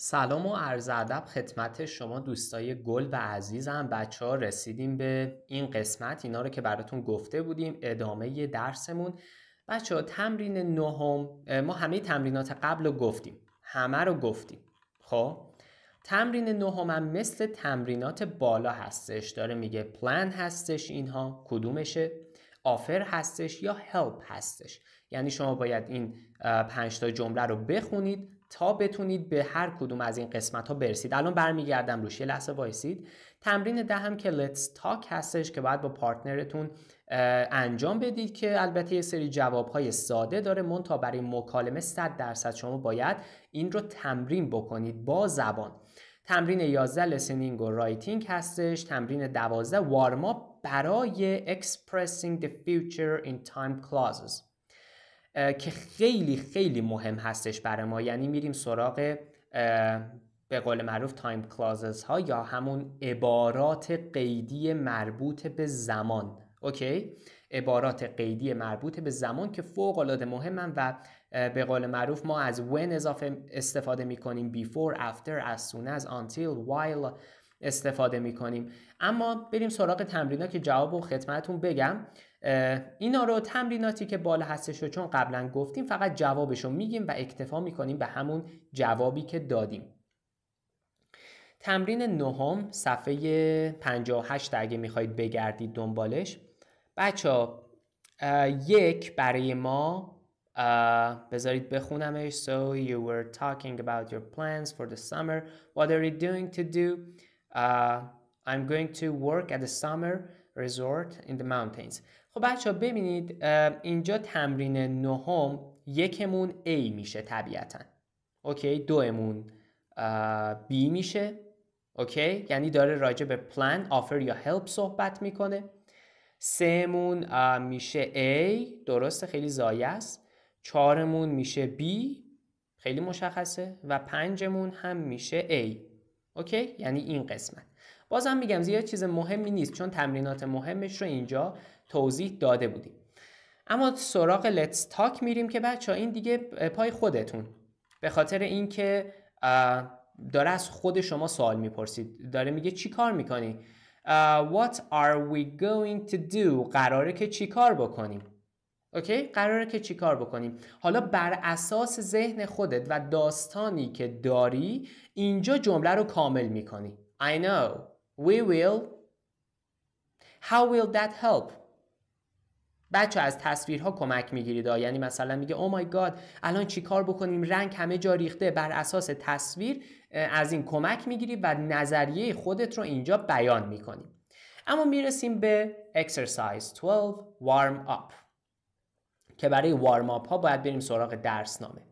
سلام و عرض ادب خدمت شما دوستای گل و عزیزم بچه ها رسیدیم به این قسمت اینا رو که براتون گفته بودیم ادامه درسمون بچه ها تمرین نهم ما همه تمرینات قبل رو گفتیم همه رو گفتیم خب تمرین نهم هم مثل تمرینات بالا هستش داره میگه پلان هستش اینها کدومشه آفر هستش یا هلپ هستش یعنی شما باید این پنجتا تا جمله رو بخونید تا بتونید به هر کدوم از این قسمت ها برسید الان برمیگردم روش یه لحظه وایسید تمرین دهم ده که Let's تاک هستش که باید با پارتنرتون انجام بدید که البته یه سری جواب های ساده داره مون تا برای مکالمه 100 درصد شما باید این رو تمرین بکنید با زبان تمرین 11 لسنینگ و رایتینگ هستش تمرین 12 وارما برای expressing the future in time clauses که خیلی خیلی مهم هستش برای ما یعنی میریم سراغ به قول معروف تایم کلازز ها یا همون عبارات قیدی مربوط به زمان اوکی عبارات قیدی مربوط به زمان که فوق العاده مهمن و به قول معروف ما از when اضافه استفاده می کنیم before after as soon as until while استفاده می کنیم اما بریم سراغ تمرین ها که جواب و خدمتون بگم اینا رو تمریناتی که بالا هستش رو چون قبلا گفتیم فقط جوابش رو میگیم و اکتفا میکنیم به همون جوابی که دادیم تمرین نهم صفحه 58 اگه میخواید بگردید دنبالش بچه یک برای ما بذارید بخونمش So you were talking about your plans for the summer What are you doing to do? Uh, I'm going to work at the summer resort in the mountains خب بچه ها ببینید اینجا تمرین نهم یکمون A میشه طبیعتا اوکی دومون B میشه اوکی یعنی داره راجع به plan, آفر یا help صحبت میکنه سهمون میشه A درسته خیلی زایه است چهارمون میشه B خیلی مشخصه و پنجمون هم میشه A اوکی یعنی این قسمت بازم میگم زیاد چیز مهمی نیست چون تمرینات مهمش رو اینجا توضیح داده بودیم اما سراغ لتس تاک میریم که بچه این دیگه پای خودتون به خاطر اینکه داره از خود شما سوال میپرسید داره میگه چی کار میکنی what are we going to do قراره که چی کار بکنیم اوکی قراره که چی کار بکنیم حالا بر اساس ذهن خودت و داستانی که داری اینجا جمله رو کامل میکنی I know We will How will that help? بچه از تصویرها کمک میگیرید یعنی مثلا میگه او مای گاد الان کار بکنیم رنگ همه جا ریخته بر اساس تصویر از این کمک میگیری و نظریه خودت رو اینجا بیان میکنیم اما میرسیم به exercise 12 warm up که برای وارم up ها باید بریم سراغ درسنامه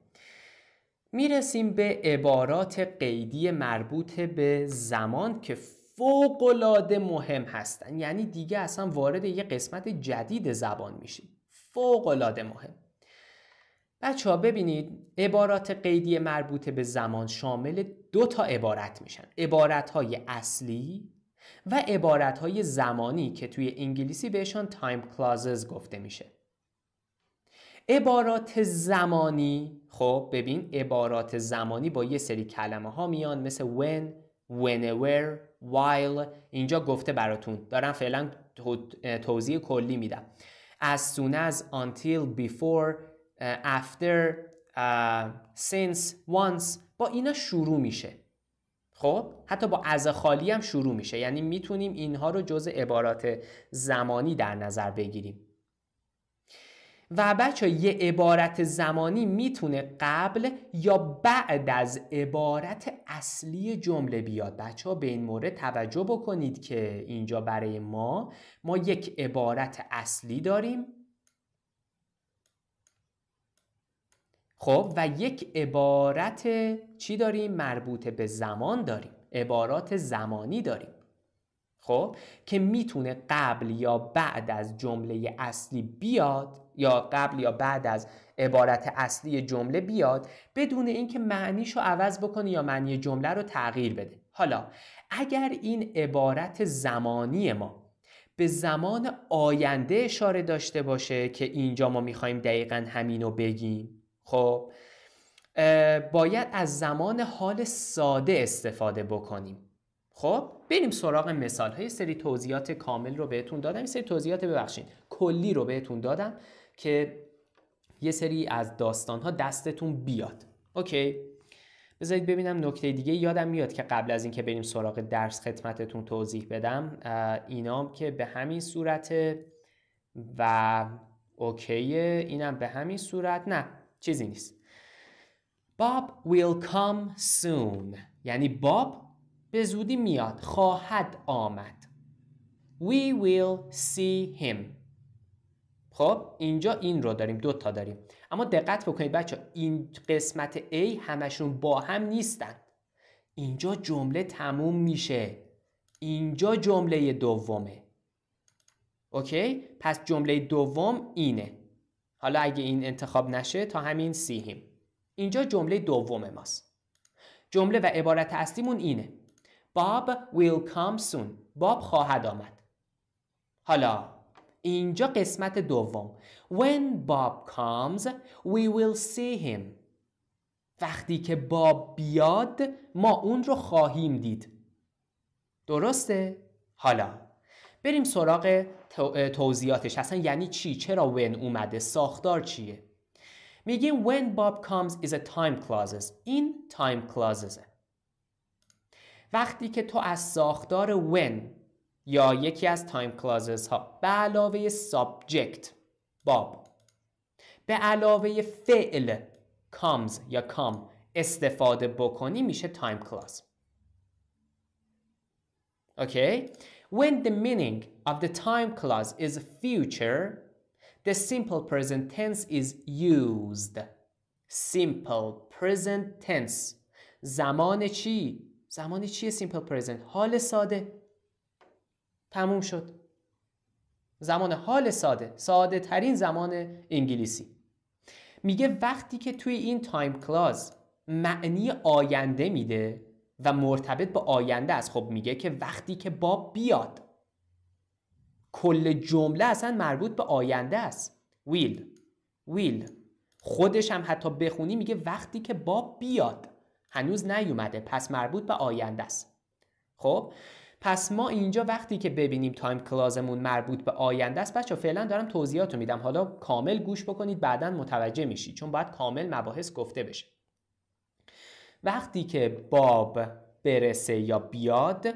میرسیم به عبارات قیدی مربوط به زمان که فوقالعاده مهم هستن یعنی دیگه اصلا وارد یه قسمت جدید زبان میشید فوقالعاده مهم بچه ها ببینید عبارات قیدی مربوط به زمان شامل دو تا عبارت میشن عبارت های اصلی و عبارت های زمانی که توی انگلیسی بهشان تایم clauses گفته میشه عبارات زمانی خب ببین عبارات زمانی با یه سری کلمه ها میان مثل when whenever while اینجا گفته براتون دارم فعلا توضیح کلی میدم as soon as until before uh, after uh, since once با اینا شروع میشه خب حتی با از خالی هم شروع میشه یعنی میتونیم اینها رو جز عبارات زمانی در نظر بگیریم و بچه یه عبارت زمانی میتونه قبل یا بعد از عبارت اصلی جمله بیاد بچه ها به این مورد توجه بکنید که اینجا برای ما ما یک عبارت اصلی داریم خب و یک عبارت چی داریم مربوط به زمان داریم عبارات زمانی داریم خب که میتونه قبل یا بعد از جمله اصلی بیاد یا قبل یا بعد از عبارت اصلی جمله بیاد بدون اینکه معنیش رو عوض بکنه یا معنی جمله رو تغییر بده حالا اگر این عبارت زمانی ما به زمان آینده اشاره داشته باشه که اینجا ما میخوایم دقیقا رو بگیم خب باید از زمان حال ساده استفاده بکنیم خب بریم سراغ مثال های سری توضیحات کامل رو بهتون دادم سری توضیحات ببخشید کلی رو بهتون دادم که یه سری از داستان ها دستتون بیاد اوکی بذارید ببینم نکته دیگه یادم میاد که قبل از اینکه بریم سراغ درس خدمتتون توضیح بدم اینام که به همین صورت و اوکیه اینم به همین صورت نه چیزی نیست باب will come soon یعنی باب به زودی میاد خواهد آمد we will see him خب اینجا این رو داریم دو تا داریم اما دقت بکنید بچه این قسمت A همشون با هم نیستن اینجا جمله تموم میشه اینجا جمله دومه اوکی پس جمله دوم اینه حالا اگه این انتخاب نشه تا همین سیهیم اینجا جمله دوم ماست جمله و عبارت اصلیمون اینه باب will come soon باب خواهد آمد حالا اینجا قسمت دوم When Bob comes we will see him وقتی که باب بیاد ما اون رو خواهیم دید درسته؟ حالا بریم سراغ توضیحاتش اصلا یعنی چی؟ چرا when اومده؟ ساختار چیه؟ میگیم when Bob comes is a time clauses این time clauses وقتی که تو از ساختار when یا یکی از تایم کلازز ها به علاوه سابجکت باب به علاوه فعل کامز یا کام استفاده بکنی میشه تایم کلاس اوکی when the meaning of the time clause is future the simple present tense is used simple present tense زمان چی زمان چیه simple present حال ساده تموم شد زمان حال ساده ساده ترین زمان انگلیسی میگه وقتی که توی این تایم کلاز معنی آینده میده و مرتبط به آینده است خب میگه که وقتی که باب بیاد کل جمله اصلا مربوط به آینده است ویل ویل خودش هم حتی بخونی میگه وقتی که باب بیاد هنوز نیومده پس مربوط به آینده است خب پس ما اینجا وقتی که ببینیم تایم کلازمون مربوط به آینده است بچه فعلا دارم توضیحات رو میدم حالا کامل گوش بکنید بعدا متوجه میشید چون باید کامل مباحث گفته بشه وقتی که باب برسه یا بیاد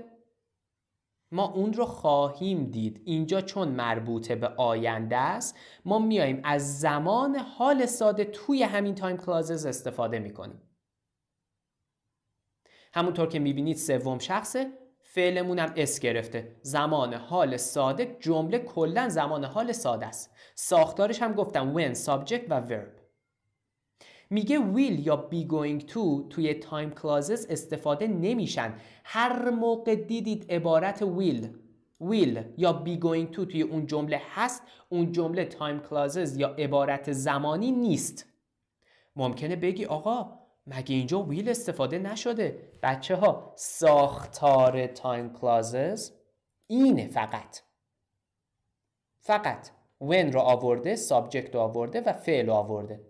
ما اون رو خواهیم دید اینجا چون مربوطه به آینده است ما میاییم از زمان حال ساده توی همین تایم کلازز استفاده میکنیم همونطور که میبینید سوم شخصه فعلمون هم اس گرفته زمان حال ساده جمله کلا زمان حال ساده است ساختارش هم گفتم when subject و verb میگه will یا be going to توی تایم clauses استفاده نمیشن هر موقع دیدید عبارت will will یا be going to توی اون جمله هست اون جمله تایم clauses یا عبارت زمانی نیست ممکنه بگی آقا مگه اینجا ویل استفاده نشده بچه ها ساختار تایم کلازز اینه فقط فقط ون رو آورده سابجکت رو آورده و فعل رو آورده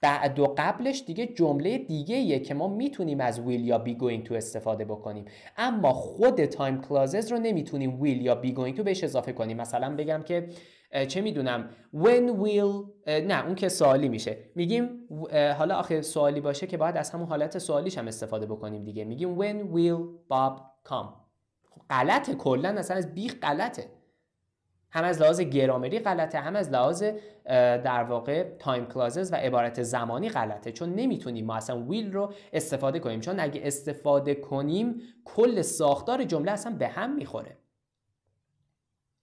بعد و قبلش دیگه جمله دیگه که ما میتونیم از ویل یا بی گوینگ تو استفاده بکنیم اما خود تایم کلازز رو نمیتونیم ویل یا بی گوینگ تو بهش اضافه کنیم مثلا بگم که چه میدونم when will نه اون که سوالی میشه میگیم حالا آخه سوالی باشه که باید از همون حالت سوالیش هم استفاده بکنیم دیگه میگیم when will Bob come خب غلطه کلا اصلا از بیخ غلطه هم از لحاظ گرامری غلطه هم از لحاظ در واقع تایم کلازز و عبارت زمانی غلطه چون نمیتونیم ما اصلا ویل رو استفاده کنیم چون اگه استفاده کنیم کل ساختار جمله اصلا به هم میخوره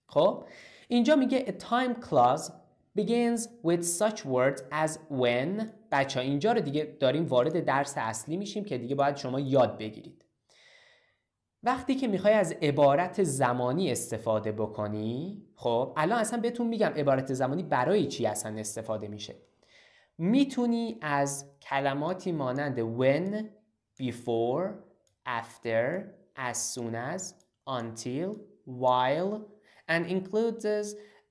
خب اینجا میگه a time clause begins with such words as when بچه اینجا رو دیگه داریم وارد درس اصلی میشیم که دیگه باید شما یاد بگیرید وقتی که میخوای از عبارت زمانی استفاده بکنی خب الان اصلا بهتون میگم عبارت زمانی برای چی اصلا استفاده میشه میتونی از کلماتی مانند when before after as soon as until while and includes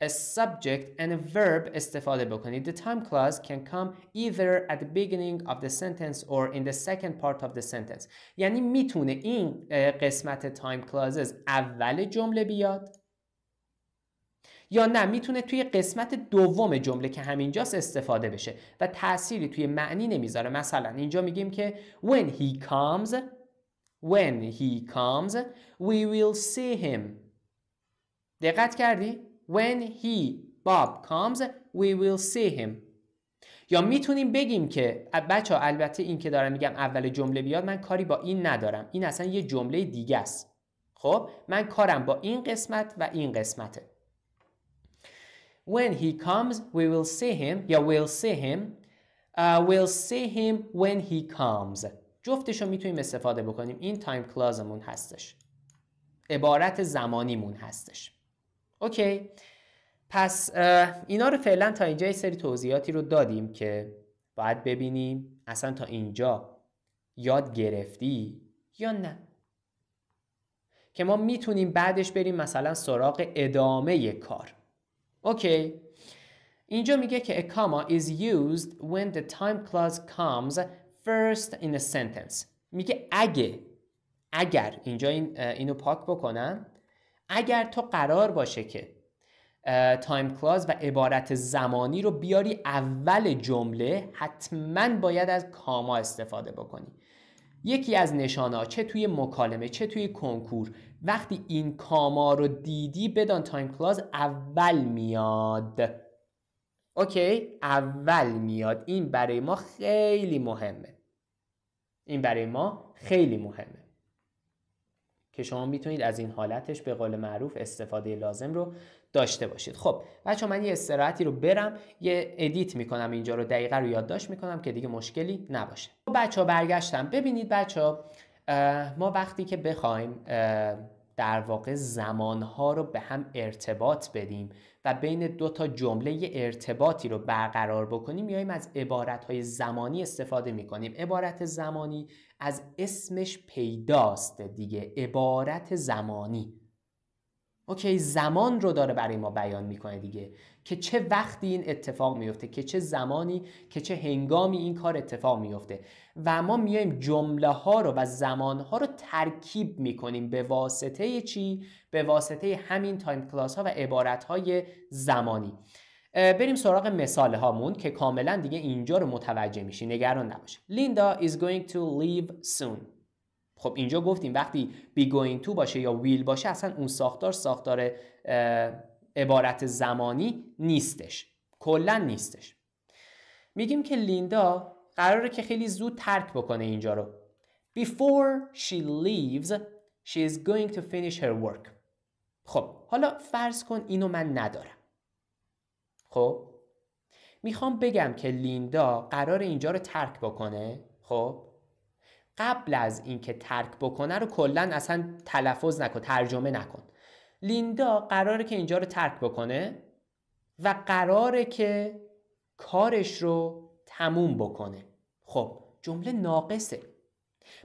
a subject and a verb استفاده بکنید. The time clause can come either at the beginning of the sentence or in the second part of the sentence. یعنی میتونه این قسمت time clauses اول جمله بیاد یا نه میتونه توی قسمت دوم جمله که همینجاست استفاده بشه و تأثیری توی معنی نمیذاره مثلا اینجا میگیم که when he comes when he comes we will see him دقت کردی؟ When he, Bob comes, we will see him. یا میتونیم بگیم که بچه ها البته این که دارم میگم اول جمله بیاد من کاری با این ندارم این اصلا یه جمله دیگه است خب من کارم با این قسمت و این قسمته When he comes we will see him یا we'll see him uh, We'll see him when he comes جفتش رو میتونیم استفاده بکنیم این تایم کلازمون هستش عبارت زمانیمون هستش اوکی پس اینا رو فعلا تا اینجا یه سری توضیحاتی رو دادیم که باید ببینیم اصلا تا اینجا یاد گرفتی یا نه که ما میتونیم بعدش بریم مثلا سراغ ادامه کار اوکی اینجا میگه که a comma is used when the time clause comes first in a sentence میگه اگه اگر اینجا اینو پاک بکنم اگر تو قرار باشه که تایم کلاز و عبارت زمانی رو بیاری اول جمله حتما باید از کاما استفاده بکنی یکی از نشانه چه توی مکالمه چه توی کنکور وقتی این کاما رو دیدی بدان تایم کلاز اول میاد اوکی اول میاد این برای ما خیلی مهمه این برای ما خیلی مهمه که شما میتونید از این حالتش به قول معروف استفاده لازم رو داشته باشید خب بچه من یه استراحتی رو برم یه ادیت میکنم اینجا رو دقیقه رو یادداشت میکنم که دیگه مشکلی نباشه خب، بچه ها برگشتم ببینید بچه ها ما وقتی که بخوایم در واقع زمانها رو به هم ارتباط بدیم و بین دو تا جمله یه ارتباطی رو برقرار بکنیم میایم از های زمانی استفاده میکنیم عبارت زمانی از اسمش پیداست دیگه عبارت زمانی اوکی زمان رو داره برای ما بیان میکنه دیگه که چه وقتی این اتفاق میفته که چه زمانی که چه هنگامی این کار اتفاق میفته و ما میایم جمله ها رو و زمان ها رو ترکیب میکنیم به واسطه چی به واسطه همین تایم کلاس ها و عبارت های زمانی بریم سراغ مثال هامون که کاملا دیگه اینجا رو متوجه میشی نگران نباش لیندا is going to leave soon خب اینجا گفتیم وقتی be going to باشه یا will باشه اصلا اون ساختار ساختار عبارت زمانی نیستش کلا نیستش میگیم که لیندا قراره که خیلی زود ترک بکنه اینجا رو before she leaves she is going to finish her work خب حالا فرض کن اینو من ندارم خب میخوام بگم که لیندا قرار اینجا رو ترک بکنه خب قبل از اینکه ترک بکنه رو کلا اصلا تلفظ نکن ترجمه نکن لیندا قراره که اینجا رو ترک بکنه و قراره که کارش رو تموم بکنه خب جمله ناقصه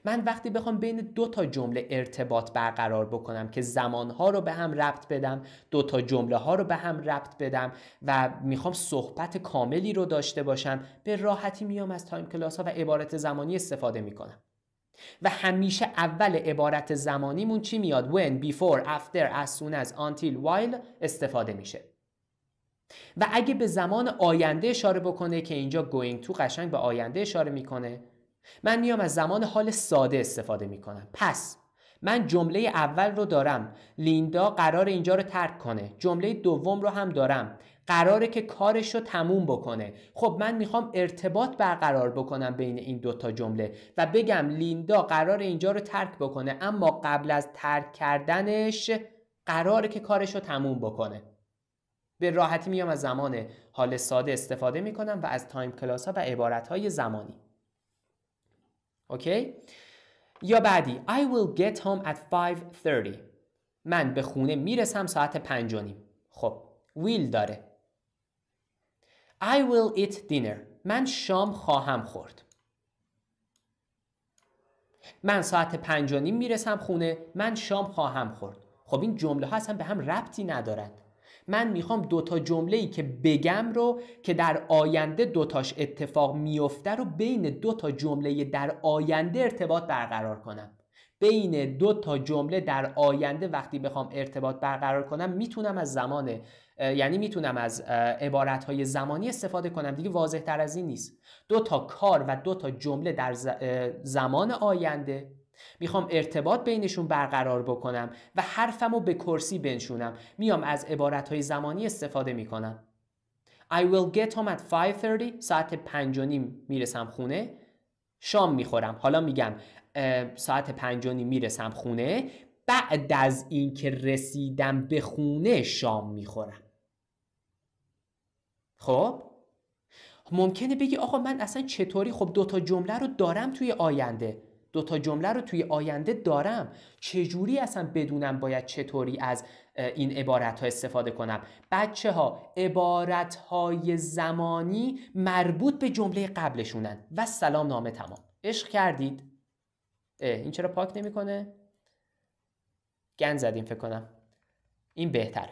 من وقتی بخوام بین دو تا جمله ارتباط برقرار بکنم که زمانها رو به هم ربط بدم دو تا جمله ها رو به هم ربط بدم و میخوام صحبت کاملی رو داشته باشم به راحتی میام از تایم کلاس ها و عبارت زمانی استفاده میکنم و همیشه اول عبارت زمانیمون چی میاد when before after as soon as until while استفاده میشه و اگه به زمان آینده اشاره بکنه که اینجا going to قشنگ به آینده اشاره میکنه من میام از زمان حال ساده استفاده میکنم پس من جمله اول رو دارم لیندا قرار اینجا رو ترک کنه جمله دوم رو هم دارم قراره که کارش رو تموم بکنه خب من میخوام ارتباط برقرار بکنم بین این دوتا جمله و بگم لیندا قرار اینجا رو ترک بکنه اما قبل از ترک کردنش قراره که کارش رو تموم بکنه به راحتی میام از زمان حال ساده استفاده میکنم و از تایم کلاس ها و عبارت های زمانی اوکی یا بعدی I will get home at 5:30 من به خونه میرسم ساعت پنج و نیم خب will داره I will eat dinner من شام خواهم خورد من ساعت پنج و نیم میرسم خونه من شام خواهم خورد خب این جمله ها اصلا به هم ربطی ندارند من میخوام دوتا جمله ای که بگم رو که در آینده دوتاش اتفاق میفته رو بین دوتا جمله در آینده ارتباط برقرار کنم بین دو تا جمله در آینده وقتی بخوام ارتباط برقرار کنم میتونم از زمان یعنی میتونم از عبارت های زمانی استفاده کنم دیگه واضح تر از این نیست دو تا کار و دو تا جمله در زمان آینده میخوام ارتباط بینشون برقرار بکنم و حرفمو به کرسی بنشونم میام از عبارتهای زمانی استفاده میکنم I will get home at 5.30 ساعت پنج نیم میرسم خونه شام میخورم حالا میگم ساعت پنج و نیم میرسم خونه بعد از اینکه رسیدم به خونه شام میخورم خب ممکنه بگی آقا من اصلا چطوری خب دوتا جمله رو دارم توی آینده دو تا جمله رو توی آینده دارم چجوری اصلا بدونم باید چطوری از این عبارت ها استفاده کنم بچه ها عبارت های زمانی مربوط به جمله قبلشونن و سلام نامه تمام عشق کردید این چرا پاک نمیکنه گن زدیم فکر کنم این بهتره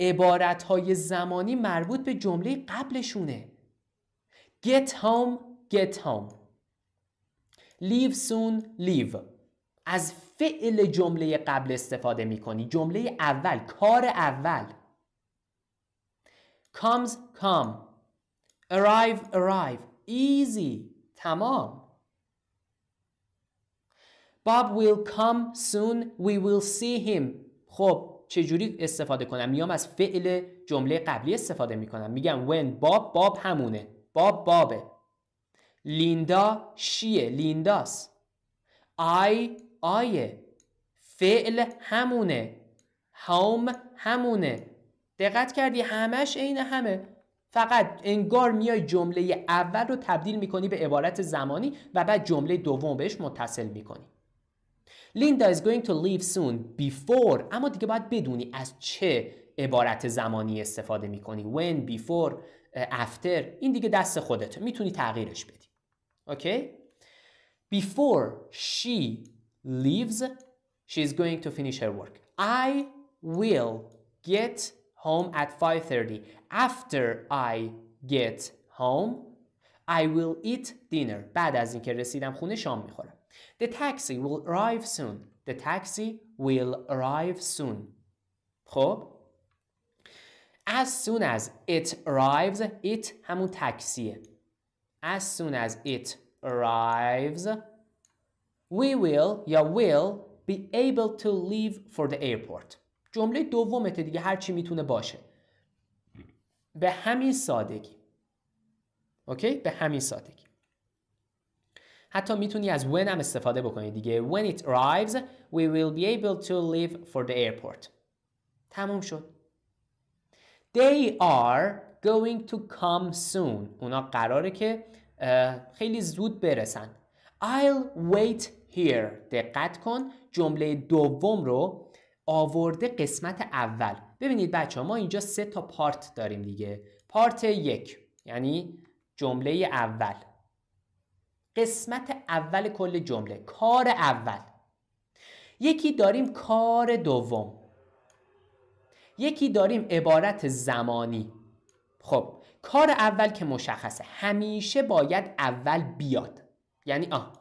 عبارت های زمانی مربوط به جمله قبلشونه get home get home leave soon leave از فعل جمله قبل استفاده می کنی جمله اول کار اول comes come arrive arrive easy تمام Bob will come soon we will see him خب چجوری استفاده کنم میام از فعل جمله قبلی استفاده میکنم میگم when Bob باب همونه باب بابه لیندا شیه لینداس، آی آیه فعل همونه هوم همونه دقت کردی همش عین همه فقط انگار میای جمله اول رو تبدیل میکنی به عبارت زمانی و بعد جمله دوم بهش متصل میکنی لیندا is going to leave soon before اما دیگه باید بدونی از چه عبارت زمانی استفاده میکنی when before after این دیگه دست خودت. میتونی تغییرش بدی okay? Before she leaves, she's going to finish her work. I will get home at 5.30. After I get home, I will eat dinner. بعد از اینکه رسیدم خونه شام میخورم. The taxi will arrive soon. The taxi will arrive soon. خب As soon as it arrives, it همون taxi as soon as it arrives, we will یا will be able to leave for the airport. جمله دومت دیگه هر چی میتونه باشه. به همین سادگی. اوکی؟ به همین سادگی. حتی میتونی از when هم استفاده بکنی دیگه. When it arrives, we will be able to leave for the airport. تموم شد. They are going to come soon اونا قراره که خیلی زود برسن I'll wait here دقت کن جمله دوم رو آورده قسمت اول ببینید بچه ما اینجا سه تا پارت داریم دیگه پارت یک یعنی جمله اول قسمت اول کل جمله کار اول یکی داریم کار دوم یکی داریم عبارت زمانی خب کار اول که مشخصه همیشه باید اول بیاد یعنی آه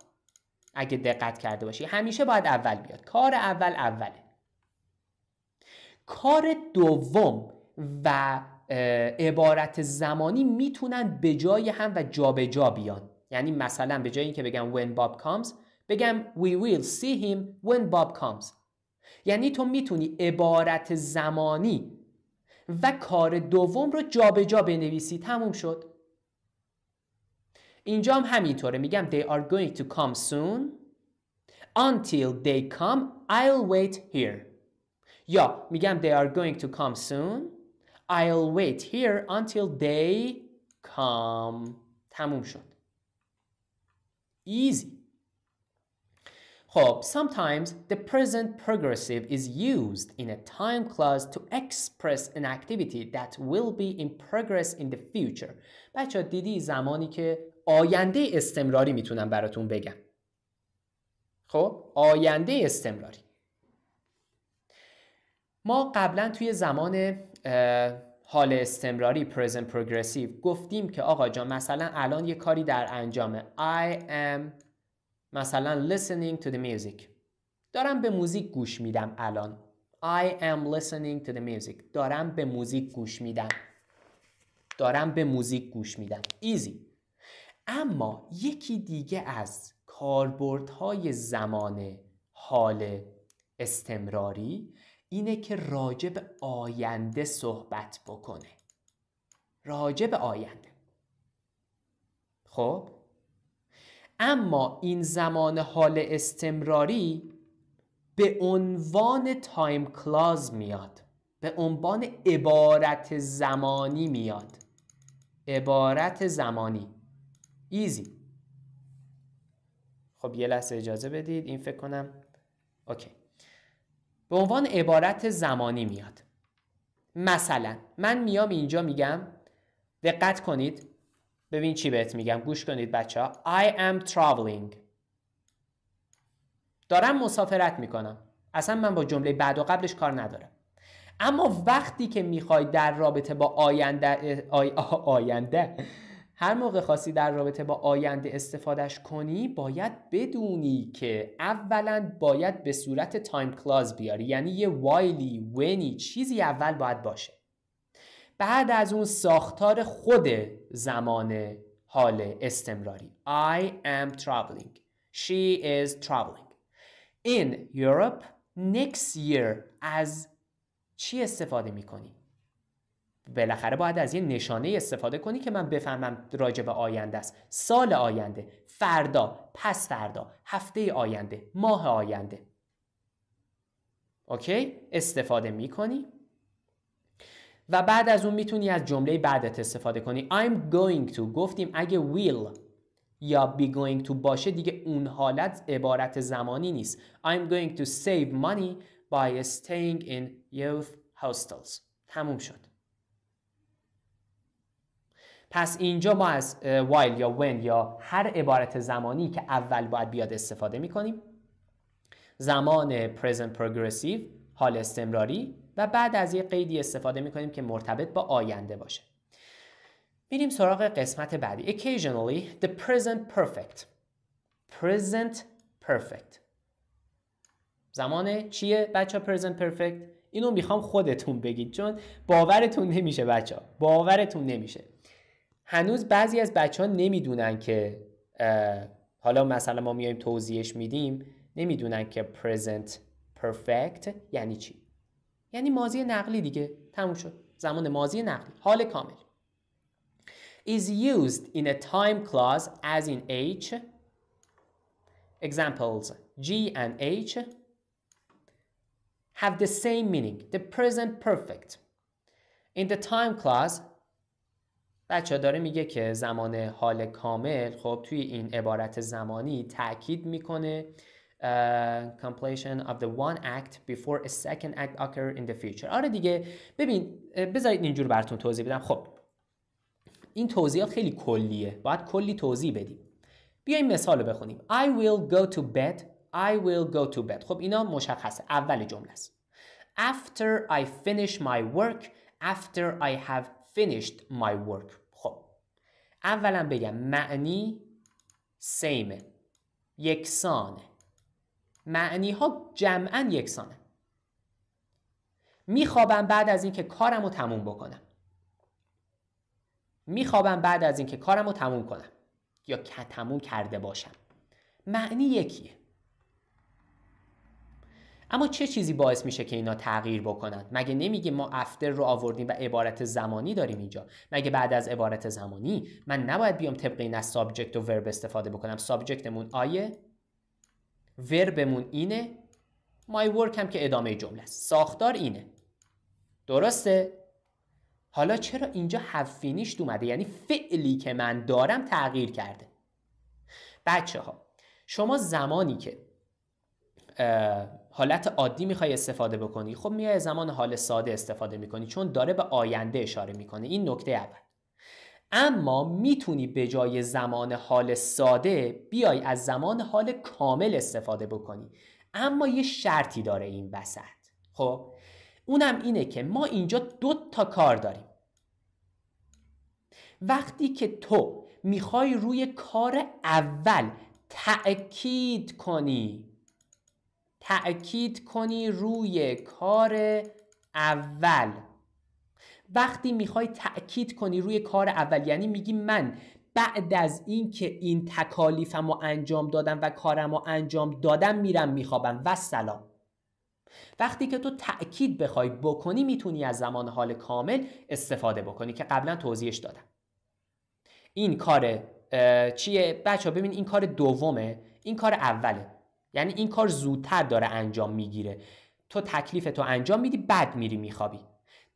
اگه دقت کرده باشی همیشه باید اول بیاد کار اول اوله کار دوم و عبارت زمانی میتونن به جای هم و جابجا جا بیان یعنی مثلا به جای اینکه بگم when Bob comes بگم we will see him when Bob comes یعنی تو میتونی عبارت زمانی و کار دوم رو جابجا جا بنویسی تموم شد اینجا هم همینطوره میگم they are going to come soon until they come I'll wait here یا میگم they are going to come soon I'll wait here until they come تموم شد easy خب sometimes the present progressive is used in a time clause to express an activity that will be in progress in the future بچه دیدی زمانی که آینده استمراری میتونم براتون بگم خب آینده استمراری ما قبلا توی زمان حال استمراری present progressive گفتیم که آقا جان مثلا الان یه کاری در انجامه I am مثلا listening to the music دارم به موزیک گوش میدم الان I am listening to the music دارم به موزیک گوش میدم دارم به موزیک گوش میدم easy اما یکی دیگه از کاربردهای زمان حال استمراری اینه که راجب آینده صحبت بکنه راجب آینده خب اما این زمان حال استمراری به عنوان تایم کلاز میاد به عنوان عبارت زمانی میاد عبارت زمانی ایزی خب یه لحظه اجازه بدید این فکر کنم اوکی به عنوان عبارت زمانی میاد مثلا من میام اینجا میگم دقت کنید ببین چی بهت میگم گوش کنید بچه ها I am traveling دارم مسافرت میکنم اصلا من با جمله بعد و قبلش کار ندارم اما وقتی که میخوای در رابطه با آینده آی... آینده هر موقع خاصی در رابطه با آینده استفادهش کنی باید بدونی که اولا باید به صورت تایم کلاز بیاری یعنی یه وایلی ونی چیزی اول باید باشه بعد از اون ساختار خود زمان حال استمراری I am traveling She is traveling In Europe next year از چی استفاده کنی؟ بالاخره باید از یه نشانه استفاده کنی که من بفهمم راجع به آینده است سال آینده فردا پس فردا هفته آینده ماه آینده اوکی استفاده کنی؟ و بعد از اون میتونی از جمله بعدت استفاده کنی I'm going to گفتیم اگه will یا be going to باشه دیگه اون حالت عبارت زمانی نیست I'm going to save money by staying in youth hostels تموم شد پس اینجا ما از while یا when یا هر عبارت زمانی که اول باید بیاد استفاده میکنیم زمان present progressive حال استمراری و بعد از یه قیدی استفاده میکنیم که مرتبط با آینده باشه میریم سراغ قسمت بعدی occasionally the present perfect present perfect زمان چیه بچه present perfect اینو میخوام خودتون بگید چون باورتون نمیشه بچه ها باورتون نمیشه هنوز بعضی از بچه ها نمیدونن که حالا مثلا ما میایم توضیحش میدیم نمیدونن که present perfect یعنی چی یعنی ماضی نقلی دیگه تموم شد زمان ماضی نقلی حال کامل is used in a time clause as in H examples G and H have the same meaning the present perfect in the time clause بچه داره میگه که زمان حال کامل خب توی این عبارت زمانی تاکید میکنه Uh, completion of the one act before a second act occur in the future آره دیگه ببین بذارید اینجور براتون توضیح بدم خب این توضیحات خیلی کلیه باید کلی توضیح بدیم بیایم مثال رو بخونیم I will go to bed I will go to bed خب اینا مشخصه اول جمله است After I finish my work After I have finished my work خب اولا بگم معنی سیمه یکسان معنی ها جمعا یکسانه میخوابم بعد از اینکه کارم رو تموم بکنم میخوابم بعد از اینکه کارم رو تموم کنم یا که تموم کرده باشم معنی یکیه اما چه چیزی باعث میشه که اینا تغییر بکنند؟ مگه نمیگه ما افتر رو آوردیم و عبارت زمانی داریم اینجا مگه بعد از عبارت زمانی من نباید بیام طبق این از سابجکت و ورب استفاده بکنم سابجکتمون آیه وربمون اینه مای work هم که ادامه جمله است ساختار اینه درسته حالا چرا اینجا هفینیشت اومده یعنی فعلی که من دارم تغییر کرده بچه ها شما زمانی که حالت عادی میخوای استفاده بکنی خب میای زمان حال ساده استفاده میکنی چون داره به آینده اشاره میکنه این نکته اول اما میتونی به جای زمان حال ساده بیای از زمان حال کامل استفاده بکنی اما یه شرطی داره این وسط خب اونم اینه که ما اینجا دو تا کار داریم وقتی که تو میخوای روی کار اول تأکید کنی تأکید کنی روی کار اول وقتی میخوای تاکید کنی روی کار اول یعنی میگی من بعد از اینکه این, این تکالیفم رو انجام دادم و کارم رو انجام دادم میرم میخوابم و سلام وقتی که تو تأکید بخوای بکنی میتونی از زمان حال کامل استفاده بکنی که قبلا توضیحش دادم این کار چیه بچه ببین این کار دومه این کار اوله یعنی این کار زودتر داره انجام میگیره تو تکلیف تو انجام میدی بعد میری میخوابی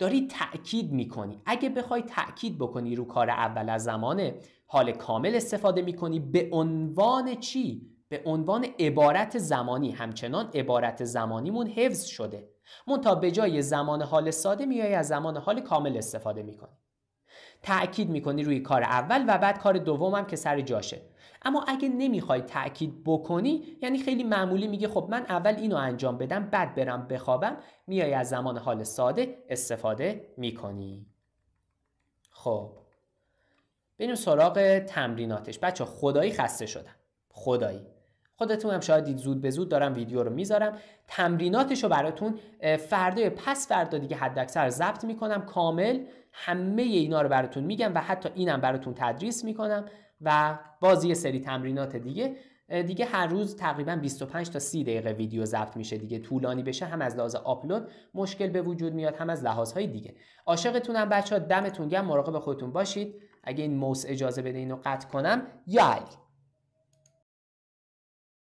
داری تاکید میکنی اگه بخوای تاکید بکنی رو کار اول از زمانه حال کامل استفاده میکنی به عنوان چی به عنوان عبارت زمانی همچنان عبارت زمانیمون حفظ شده مون تا به جای زمان حال ساده میای از زمان حال کامل استفاده میکنی تاکید میکنی روی کار اول و بعد کار دومم که سر جاشه اما اگه نمیخوای تاکید بکنی یعنی خیلی معمولی میگه خب من اول اینو انجام بدم بعد برم بخوابم میای از زمان حال ساده استفاده میکنی خب بریم سراغ تمریناتش بچه خدایی خسته شدم خدایی خودتون هم شاید دید زود به زود دارم ویدیو رو میذارم تمریناتش رو براتون فردا پس فردا دیگه حداکثر ضبط میکنم کامل همه اینا رو براتون میگم و حتی اینم براتون تدریس میکنم و بازی سری تمرینات دیگه دیگه هر روز تقریبا 25 تا 30 دقیقه ویدیو ضبط میشه دیگه طولانی بشه هم از لحاظ آپلود مشکل به وجود میاد هم از لحاظ های دیگه عاشقتونم بچه ها دمتون گم مراقب خودتون باشید اگه این موس اجازه بده اینو قطع کنم یای